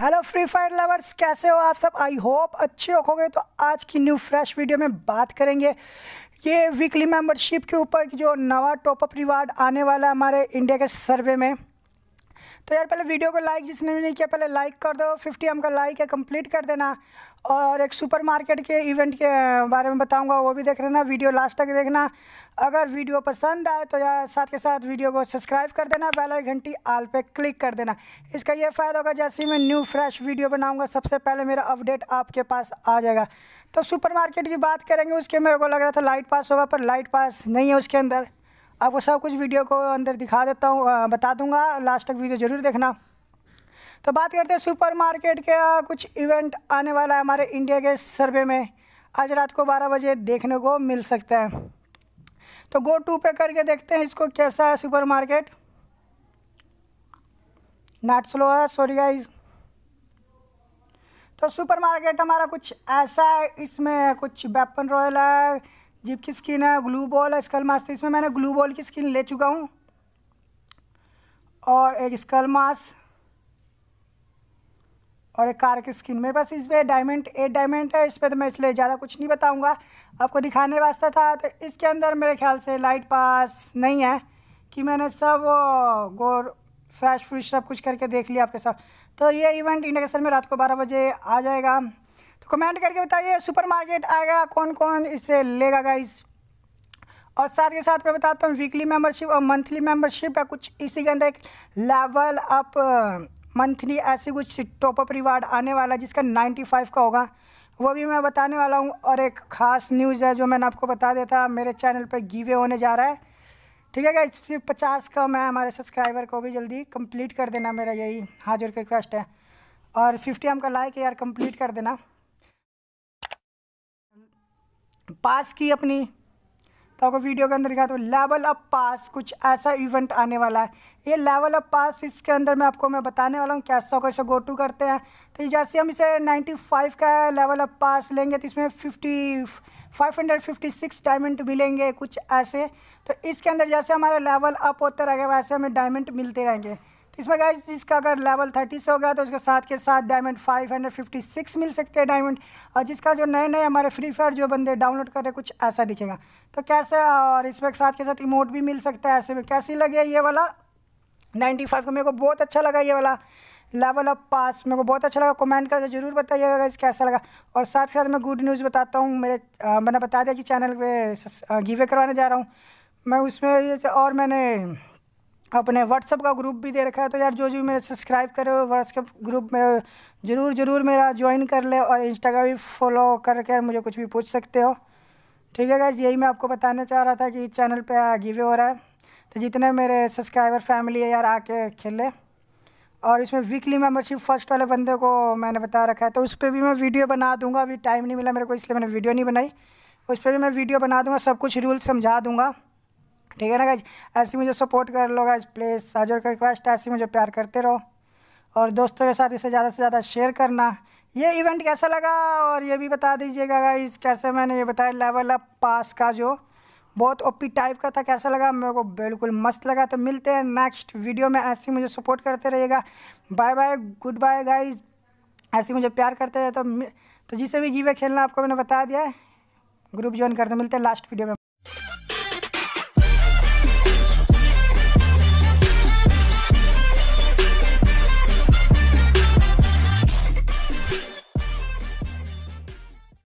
hello free fire lovers कैसे हो आप सब आई होप अच्छे होगे तो आज की न्यू फ्रेश वीडियो में बात करेंगे ये वीकली मेंबरशिप के ऊपर जो नवा टॉपअप रिवार्ड आने वाला है हमारे इंडिया के सर्वे में तो यार पहले वीडियो को लाइक जिसने भी नहीं किया पहले लाइक कर दो फिफ्टी एम का लाइक है कंप्लीट कर देना और एक सुपर मार्केट के इवेंट के बारे में बताऊंगा वो भी देख लेना वीडियो लास्ट तक देखना अगर वीडियो पसंद आए तो यार साथ के साथ वीडियो को सब्सक्राइब कर देना पहले घंटी आल पे क्लिक कर देना इसका यह फ़ायदा होगा जैसे ही मैं न्यू फ्रेश वीडियो बनाऊँगा सबसे पहले मेरा अपडेट आपके पास आ जाएगा तो सुपरमार्केट की बात करेंगे उसके मेरे को लग रहा था लाइट पास होगा पर लाइट पास नहीं है उसके अंदर आपको सब कुछ वीडियो को अंदर दिखा देता हूँ बता दूँगा लास्ट तक वीडियो ज़रूर देखना तो बात करते हैं सुपर मार्केट के कुछ इवेंट आने वाला है हमारे इंडिया के सर्वे में आज रात को बारह बजे देखने को मिल सकता है तो गो टू पे करके देखते हैं इसको कैसा है सुपर मार्केट नाट स्लो है सॉरी गाइज तो सुपर मार्केट हमारा कुछ ऐसा है इसमें कुछ वेपन रॉयल है जिप की स्किन है ग्लू बॉल स्कल मास्क इसमें मैंने ग्लू बॉल की स्किन ले चुका हूँ और एक स्कल मास और एक कार की स्किन मेरे पास इस पर डायमंड एट डायमंड है इस पर तो मैं इसलिए ज़्यादा कुछ नहीं बताऊँगा आपको दिखाने वास्ता था तो इसके अंदर मेरे ख्याल से लाइट पास नहीं है कि मैंने सब गोर फ्रेश फ्रूश सब कुछ करके देख लिया आपके साथ तो ये इवेंट इंडिकेशन में रात को बारह बजे आ जाएगा कमेंट करके बताइए सुपरमार्केट आएगा कौन कौन इसे लेगा गाइस और साथ के साथ मैं बताता हूँ वीकली मेंबरशिप और मंथली मेंबरशिप या कुछ इसी के अंदर एक लेवल अप मंथली ऐसी कुछ टॉपअप रिवार्ड आने वाला है जिसका 95 का होगा वो भी मैं बताने वाला हूँ और एक ख़ास न्यूज़ है जो मैंने आपको बता दिया था मेरे चैनल पर गिवे होने जा रहा है ठीक है गाइस सिर्फ पचास का मैं हमारे सब्सक्राइबर को भी जल्दी कंप्लीट कर देना मेरा यही हाजिर रिक्वेस्ट है और फिफ्टी एम का लाइक यार कंप्लीट कर देना पास की अपनी तो आपको वीडियो के अंदर दिखाता तो लेवल अप पास कुछ ऐसा इवेंट आने वाला है ये लेवल अप पास इसके अंदर मैं आपको मैं बताने वाला हूँ कैसा इसे गो टू करते हैं तो जैसे हम इसे 95 का लेवल अप पास लेंगे तो इसमें 50 556 डायमंड मिलेंगे कुछ ऐसे तो इसके अंदर जैसे हमारा लेवल अप होते रहेगा वैसे हमें डायमंड मिलते रहेंगे इसमें गाइज जिसका अगर लेवल थर्टी से हो गया तो उसके साथ के साथ diamond five hundred fifty six मिल सकते हैं डायमंड और जिसका जो नए नए हमारे फ्री फायर जो बंदे डाउनलोड कर रहे कुछ ऐसा दिखेगा तो कैसे और इसमें साथ के साथ इमोट भी मिल सकता है ऐसे में कैसी लगे ये वाला नाइन्टी फाइव का मेरे को बहुत अच्छा लगा ये वाला लेवल अप पास मेरे को बहुत अच्छा लगा कमेंट करके जरूर बताइएगा इस कैसा लगा और साथ के साथ मैं गुड न्यूज़ बताता हूँ मेरे मैंने बता दिया कि चैनल पे गिवे करवाने जा रहा हूँ मैं उसमें और मैंने अपने व्हाट्सअप का ग्रुप भी दे रखा है तो यार जो जो मेरे सब्सक्राइब हो व्हाट्सअप ग्रुप में ज़रूर ज़रूर मेरा ज्वाइन कर ले और इंस्टा का भी फॉलो करके मुझे कुछ भी पूछ सकते हो ठीक है गाइज यही मैं आपको बताना चाह रहा था कि इस चैनल पे गिवे हो रहा है तो जितने मेरे सब्सक्राइबर फैमिली है यार आके खेले और इसमें वीकली मेम्बरशिप फर्स्ट वाले बंदे को मैंने बता रखा है तो उस पर भी मैं वीडियो बना दूँगा अभी टाइम नहीं मिला मेरे को इसलिए मैंने वीडियो नहीं बनाई उस पर भी मैं वीडियो बना दूँगा सब कुछ रूल समझा दूँगा ठीक है ना गाइज ऐसे मुझे सपोर्ट कर लो गाइज प्लीज़ साजोर का रिक्वेस्ट है ऐसे मुझे प्यार करते रहो और दोस्तों के साथ इसे ज़्यादा से ज़्यादा शेयर करना ये इवेंट कैसा लगा और ये भी बता दीजिएगा गाइज कैसे मैंने ये बताया लेवल अप पास का जो बहुत ओपी टाइप का था कैसा लगा मेरे को बिल्कुल मस्त लगा तो मिलते हैं नेक्स्ट वीडियो में ऐसे मुझे सपोर्ट करते रहिएगा bye bye goodbye guys ऐसे मुझे प्यार करते रहे तो तो जिसे भी जीवे खेलना आपको मैंने बता दिया है ग्रुप ज्वाइन करते मिलते हैं लास्ट वीडियो में